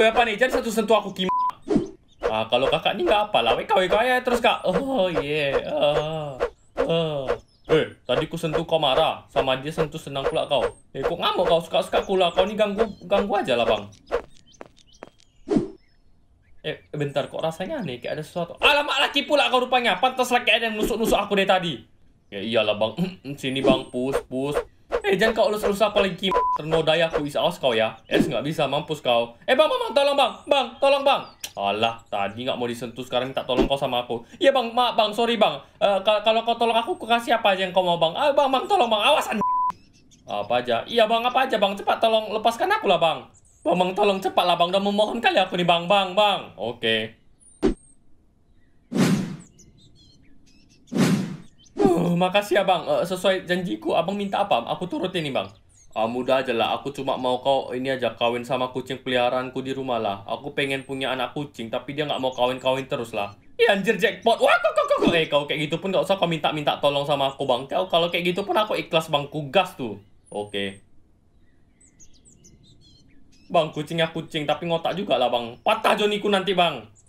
Weh apa nih? Jadi satu sentuh aku kim. Ah, kalau kakak ni apa lah. Weh kau ya terus kak. Oh yeah. Uh, uh. Eh, tadi ku sentuh kau marah. Sama dia sentuh senang pula kau. Eh, kok ngamuk kau? Suka-suka kula. Kau ni ganggu ganggu aja lah bang. Eh, bentar kok rasanya nih kayak ada sesuatu. Alamak laki pula kau rupanya. Pantas laki ada yang nusuk-nusuk aku dari tadi. Ya iyalah bang. Sini bang, pus pus. Eh jangan kau lulus-lulus apa lagi Ternodai ya, aku is aus kau ya Es nggak bisa mampus kau Eh bang bang bang tolong bang Bang tolong bang Alah tadi nggak mau disentuh sekarang tak tolong kau sama aku Iya bang maaf bang sorry bang uh, Kalau kau tolong aku aku kasih apa aja yang kau mau bang ah, Bang bang tolong bang awasan Apa aja Iya bang apa aja bang cepat tolong lepaskan aku lah bang Bang bang tolong cepat lah bang Udah memohon kali aku nih bang bang bang Oke okay. Oh, makasih ya Uh, sesuai janjiku, abang minta apa? Aku turutin nih bang. Uh, mudah aja lah, aku cuma mau kau ini aja kawin sama kucing peliharaanku di rumah lah. Aku pengen punya anak kucing, tapi dia nggak mau kawin-kawin terus lah. Ya anjir jackpot. Wah, kok kok kok eh, kau kayak gitu pun nggak usah kau minta-minta tolong sama aku bang. Kau kalau kayak gitu pun aku ikhlas bang, kugas tuh. Oke. Bang, kucingnya kucing, tapi ngotak juga lah bang. Patah joniku nanti bang.